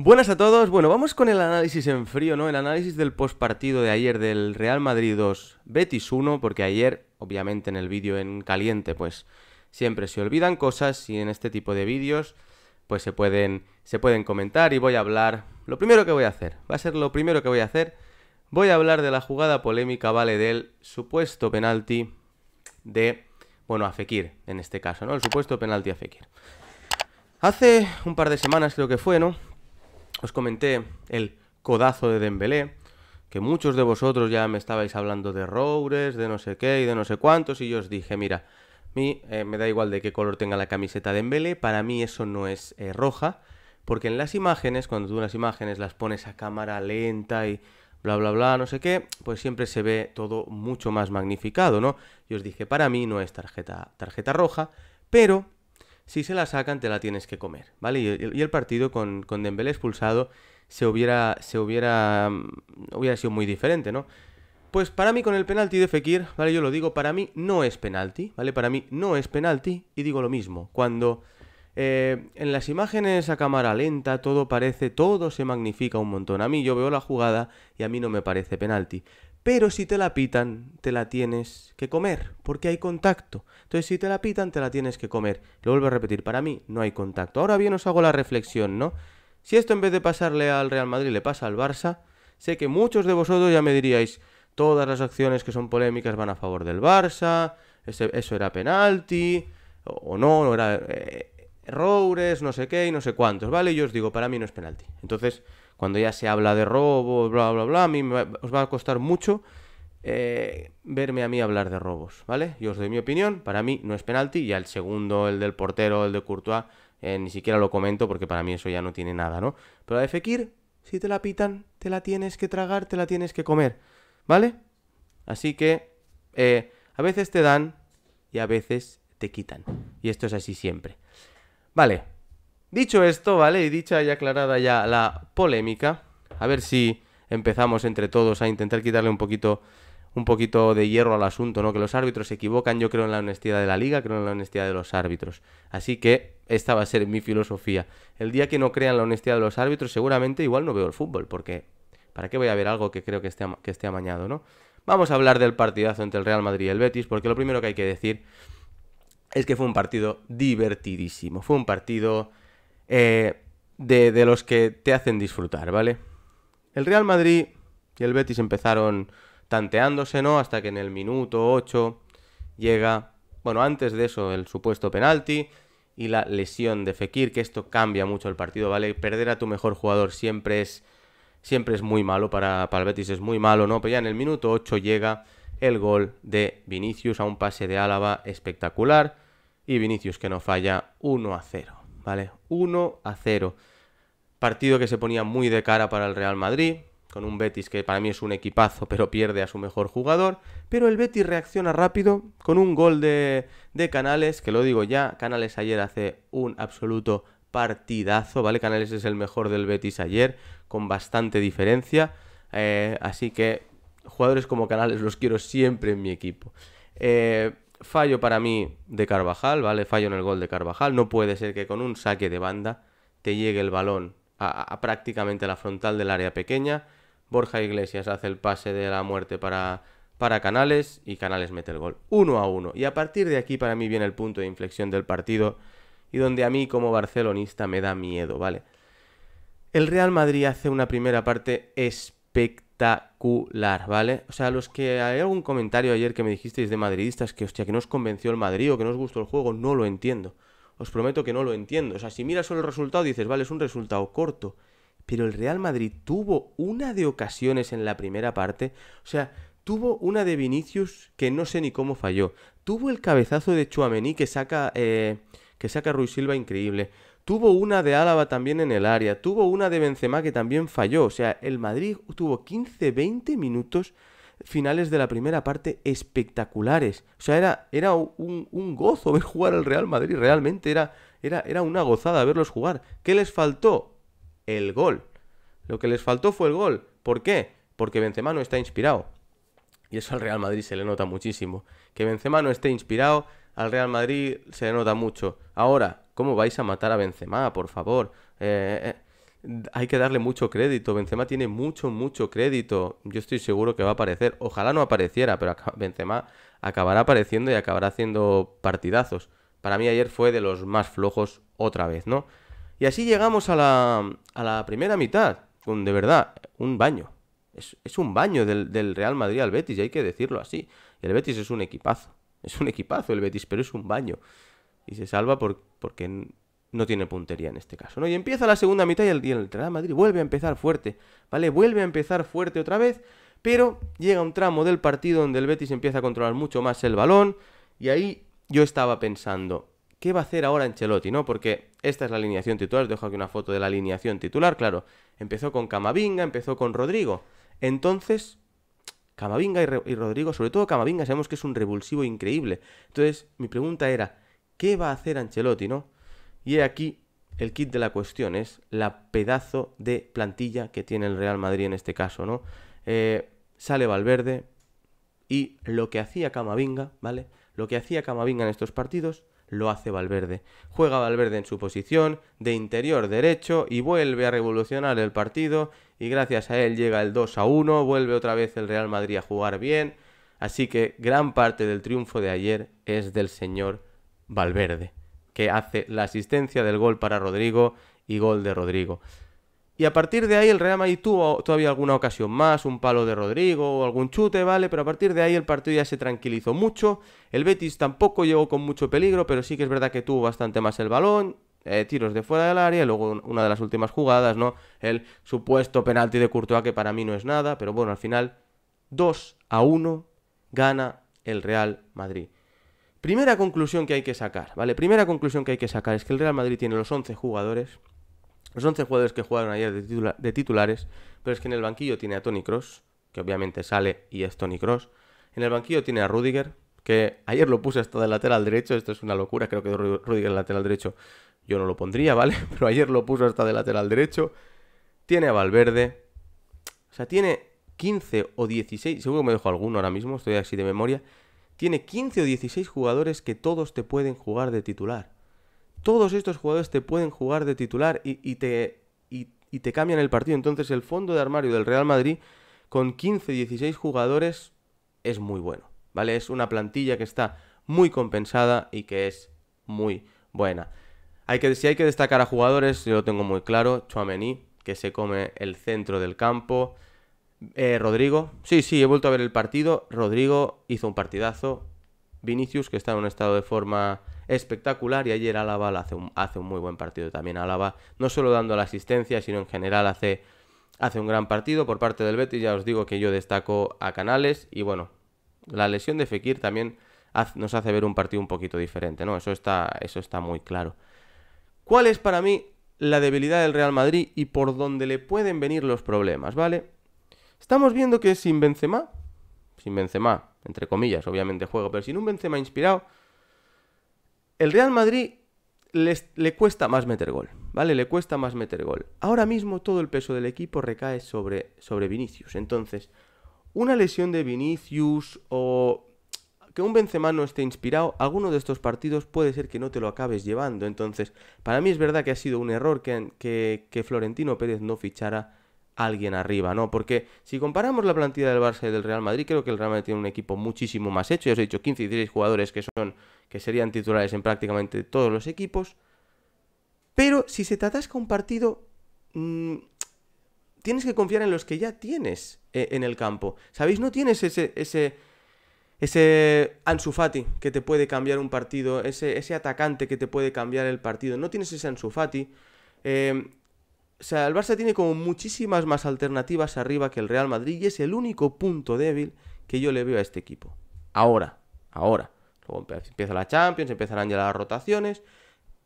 Buenas a todos, bueno, vamos con el análisis en frío, ¿no? El análisis del postpartido de ayer del Real Madrid 2, Betis 1, porque ayer, obviamente en el vídeo en caliente, pues siempre se olvidan cosas y en este tipo de vídeos pues se pueden, se pueden comentar y voy a hablar, lo primero que voy a hacer, va a ser lo primero que voy a hacer, voy a hablar de la jugada polémica, vale, del supuesto penalti de, bueno, a Fekir en este caso, ¿no? El supuesto penalti a Fekir. Hace un par de semanas creo que fue, ¿no? os comenté el codazo de Dembélé, que muchos de vosotros ya me estabais hablando de Roures, de no sé qué y de no sé cuántos, y yo os dije, mira, mí eh, me da igual de qué color tenga la camiseta de Dembélé, para mí eso no es eh, roja, porque en las imágenes, cuando tú unas imágenes las pones a cámara lenta y bla bla bla, no sé qué, pues siempre se ve todo mucho más magnificado, ¿no? Y os dije, para mí no es tarjeta, tarjeta roja, pero si se la sacan, te la tienes que comer, ¿vale? Y, el partido con, con Dembélé expulsado se hubiera, se hubiera, mm, hubiera sido muy diferente, ¿no? Pues para mí con el penalti de Fekir, ¿vale? Yo lo digo, para mí no es penalti, ¿vale? Para mí no es penalti y digo lo mismo. Cuando eh, en las imágenes a cámara lenta todo parece, todo se magnifica un montón. A mí yo veo la jugada y a mí no me parece penalti. Pero si te la pitan, te la tienes que comer, porque hay contacto. Entonces, si te la pitan, te la tienes que comer. Lo vuelvo a repetir, para mí no hay contacto. Ahora bien, os hago la reflexión, ¿no? Si esto en vez de pasarle al Real Madrid le pasa al Barça, sé que muchos de vosotros ya me diríais, todas las acciones que son polémicas van a favor del Barça, eso era penalti, o, no, no era eh, errores, no sé qué y no sé cuántos, ¿vale? yo os digo, para mí no es penalti. Entonces, cuando ya se habla de robos, bla, bla, bla, a mí me os va a costar mucho eh, verme a mí hablar de robos, ¿vale? Yo os doy mi opinión, para mí no es penalti, ya el segundo, el del portero, el de Courtois, eh, ni siquiera lo comento porque para mí eso ya no tiene nada, ¿no? Pero a de si te la pitan, te la tienes que tragar, te la tienes que comer, ¿vale? Así que eh, a veces te dan y a veces te quitan. Y esto es así siempre. Vale, Dicho esto, ¿vale? Y dicha y aclarada ya la polémica, a ver si empezamos entre todos a intentar quitarle un poquito un poquito de hierro al asunto, ¿no? Que los árbitros se equivocan, yo creo en la honestidad de la liga, creo en la honestidad de los árbitros. Así que esta va a ser mi filosofía. El día que no crean la honestidad de los árbitros, seguramente igual no veo el fútbol, porque ¿para qué voy a ver algo que creo que esté, que esté amañado, ¿no? Vamos a hablar del partidazo entre el Real Madrid y el Betis, porque lo primero que hay que decir es que fue un partido divertidísimo. Fue un partido eh, de, los que te hacen disfrutar, ¿vale? El Real Madrid y el Betis empezaron tanteándose, ¿no? Hasta que en el minuto 8 llega, bueno, antes de eso, el supuesto penalti y la lesión de Fekir, que esto cambia mucho el partido, ¿vale? Perder a tu mejor jugador siempre es, siempre es muy malo, para, para el Betis es muy malo, ¿no? Pero ya en el minuto 8 llega el gol de Vinicius a un pase de Álava espectacular y Vinicius que no falla 1 a 0. ¿vale? 1 a 0. Partido que se ponía muy de cara para el Real Madrid, con un Betis que para mí es un equipazo, pero pierde a su mejor jugador. Pero el Betis reacciona rápido con un gol de, Canales, que lo digo ya, Canales ayer hace un absoluto partidazo, ¿vale? Canales es el mejor del Betis ayer, con bastante diferencia. Eh, así que jugadores como Canales los quiero siempre en mi equipo. Eh, fallo para mí de Carvajal, ¿vale? Fallo en el gol de Carvajal. No puede ser que con un saque de banda te llegue el balón a, prácticamente la frontal del área pequeña. Borja Iglesias hace el pase de la muerte para, para Canales y Canales mete el gol. Uno a uno. Y a partir de aquí para mí viene el punto de inflexión del partido y donde a mí como barcelonista me da miedo, ¿vale? El Real Madrid hace una primera parte espectacular ¿vale? O sea, los que hay algún comentario ayer que me dijisteis de madridistas que, hostia, que no os convenció el Madrid o que no os gustó el juego, no lo entiendo. Os prometo que no lo entiendo. O sea, si miras solo el resultado dices, vale, es un resultado corto. Pero el Real Madrid tuvo una de ocasiones en la primera parte. O sea, tuvo una de Vinicius que no sé ni cómo falló. Tuvo el cabezazo de Chuamení que saca, eh, que saca Ruiz Silva increíble. Tuvo una de Álava también en el área, tuvo una de Benzema que también falló. O sea, el Madrid tuvo 15-20 minutos finales de la primera parte espectaculares. O sea, era, era un, gozo ver jugar al Real Madrid. Realmente era, era, era una gozada verlos jugar. ¿Qué les faltó? El gol. Lo que les faltó fue el gol. ¿Por qué? Porque Benzema no está inspirado. Y eso al Real Madrid se le nota muchísimo. Que Benzema no esté inspirado, al Real Madrid se le nota mucho. Ahora, ¿Cómo vais a matar a Benzema, por favor? Eh, eh, hay que darle mucho crédito. Benzema tiene mucho, mucho crédito. Yo estoy seguro que va a aparecer. Ojalá no apareciera, pero Benzema acabará apareciendo y acabará haciendo partidazos. Para mí ayer fue de los más flojos otra vez, ¿no? Y así llegamos a la, a la primera mitad, con de verdad un baño. Es, un baño del, del, Real Madrid al Betis, y hay que decirlo así. El Betis es un equipazo. Es un equipazo el Betis, pero es un baño y se salva porque no tiene puntería en este caso, ¿no? Y empieza la segunda mitad y el, el Real Madrid vuelve a empezar fuerte, ¿vale? Vuelve a empezar fuerte otra vez, pero llega un tramo del partido donde el Betis empieza a controlar mucho más el balón y ahí yo estaba pensando, ¿qué va a hacer ahora Ancelotti, no? Porque esta es la alineación titular, dejo aquí una foto de la alineación titular, claro, empezó con Camavinga, empezó con Rodrigo, entonces... Camavinga y Rodrigo, sobre todo Camavinga, sabemos que es un revulsivo increíble. Entonces, mi pregunta era, ¿Qué va a hacer Ancelotti, no? Y aquí el kit de la cuestión, es la pedazo de plantilla que tiene el Real Madrid en este caso, ¿no? Eh, sale Valverde y lo que hacía Camavinga, ¿vale? Lo que hacía Camavinga en estos partidos lo hace Valverde. Juega Valverde en su posición de interior derecho y vuelve a revolucionar el partido y gracias a él llega el 2 a 1, vuelve otra vez el Real Madrid a jugar bien. Así que gran parte del triunfo de ayer es del señor Valverde, que hace la asistencia del gol para Rodrigo y gol de Rodrigo. Y a partir de ahí el Real Madrid tuvo todavía alguna ocasión más, un palo de Rodrigo o algún chute, ¿vale? Pero a partir de ahí el partido ya se tranquilizó mucho. El Betis tampoco llegó con mucho peligro, pero sí que es verdad que tuvo bastante más el balón. Eh, tiros de fuera del área, y luego una de las últimas jugadas, ¿no? El supuesto penalti de Courtois, que para mí no es nada, pero bueno, al final 2 a 1 gana el Real Madrid. Primera conclusión que hay que sacar, ¿vale? Primera conclusión que hay que sacar es que el Real Madrid tiene los 11 jugadores, los 11 jugadores que jugaron ayer de, titulares, pero es que en el banquillo tiene a Tony Cross, que obviamente sale y es Tony Cross. En el banquillo tiene a Rudiger, que ayer lo puse hasta de lateral derecho, esto es una locura, creo que Rudiger lateral derecho yo no lo pondría, ¿vale? Pero ayer lo puso hasta de lateral derecho. Tiene a Valverde. O sea, tiene 15 o 16, seguro que me dejo alguno ahora mismo, estoy así de memoria tiene 15 o 16 jugadores que todos te pueden jugar de titular. Todos estos jugadores te pueden jugar de titular y, te, y, te cambian el partido. Entonces el fondo de armario del Real Madrid con 15 o 16 jugadores es muy bueno. ¿Vale? Es una plantilla que está muy compensada y que es muy buena. Hay que, si hay que destacar a jugadores, yo lo tengo muy claro, Chouameni, que se come el centro del campo. Eh, Rodrigo, sí, sí, he vuelto a ver el partido. Rodrigo hizo un partidazo. Vinicius, que está en un estado de forma espectacular. Y ayer Álava hace un, hace un muy buen partido también. Álava, no solo dando la asistencia, sino en general hace, hace un gran partido por parte del Betis. Ya os digo que yo destaco a Canales. Y bueno, la lesión de Fekir también nos hace ver un partido un poquito diferente, ¿no? Eso está, eso está muy claro. ¿Cuál es para mí la debilidad del Real Madrid y por dónde le pueden venir los problemas, ¿vale? Estamos viendo que sin Benzema, sin Benzema, entre comillas, obviamente juego, pero sin un Benzema inspirado, el Real Madrid le cuesta más meter gol, ¿vale? Le cuesta más meter gol. Ahora mismo todo el peso del equipo recae sobre, sobre Vinicius. Entonces, una lesión de Vinicius o que un Benzema no esté inspirado, alguno de estos partidos puede ser que no te lo acabes llevando. Entonces, para mí es verdad que ha sido un error que Florentino Pérez no fichara alguien arriba, ¿no? Porque si comparamos la plantilla del Barça y del Real Madrid, creo que el Real Madrid tiene un equipo muchísimo más hecho. Ya os he dicho 15 y 16 jugadores que son que serían titulares en prácticamente todos los equipos. Pero si se te atasca un partido, mm, tienes que confiar en los que ya tienes eh, en el campo. ¿Sabéis? No tienes ese, ese, ese Ansu que te puede cambiar un partido, ese, ese atacante que te puede cambiar el partido. No tienes ese Ansu eh, o sea, el Barça tiene como muchísimas más alternativas arriba que el Real Madrid y es el único punto débil que yo le veo a este equipo. Ahora, ahora. Luego empieza la Champions, empezarán ya las rotaciones,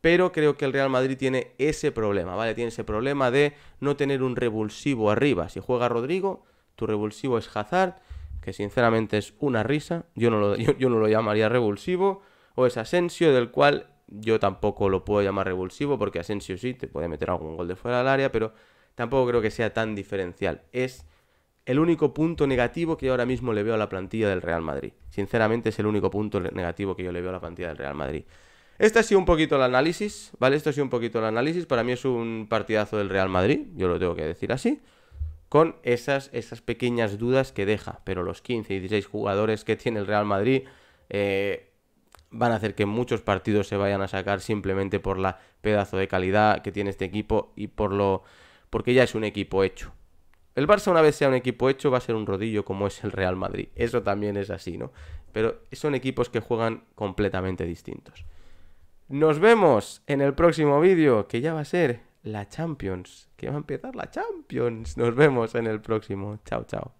pero creo que el Real Madrid tiene ese problema, ¿vale? Tiene ese problema de no tener un revulsivo arriba. Si juega Rodrigo, tu revulsivo es Hazard, que sinceramente es una risa. Yo no lo, yo no lo llamaría revulsivo. O es Asensio, del cual yo tampoco lo puedo llamar revulsivo porque Asensio sí te puede meter algún gol de fuera del área, pero tampoco creo que sea tan diferencial. Es el único punto negativo que yo ahora mismo le veo a la plantilla del Real Madrid. Sinceramente es el único punto negativo que yo le veo a la plantilla del Real Madrid. Este ha sido un poquito el análisis, ¿vale? Esto ha sido un poquito el análisis. Para mí es un partidazo del Real Madrid, yo lo tengo que decir así. Con esas, pequeñas dudas que deja. Pero los 15 y 16 jugadores que tiene el Real Madrid, eh, van a hacer que muchos partidos se vayan a sacar simplemente por la pedazo de calidad que tiene este equipo y por lo porque ya es un equipo hecho. El Barça una vez sea un equipo hecho va a ser un rodillo como es el Real Madrid. Eso también es así, ¿no? Pero son equipos que juegan completamente distintos. Nos vemos en el próximo vídeo, que ya va a ser la Champions, que va a empezar la Champions. Nos vemos en el próximo. Chao, chao.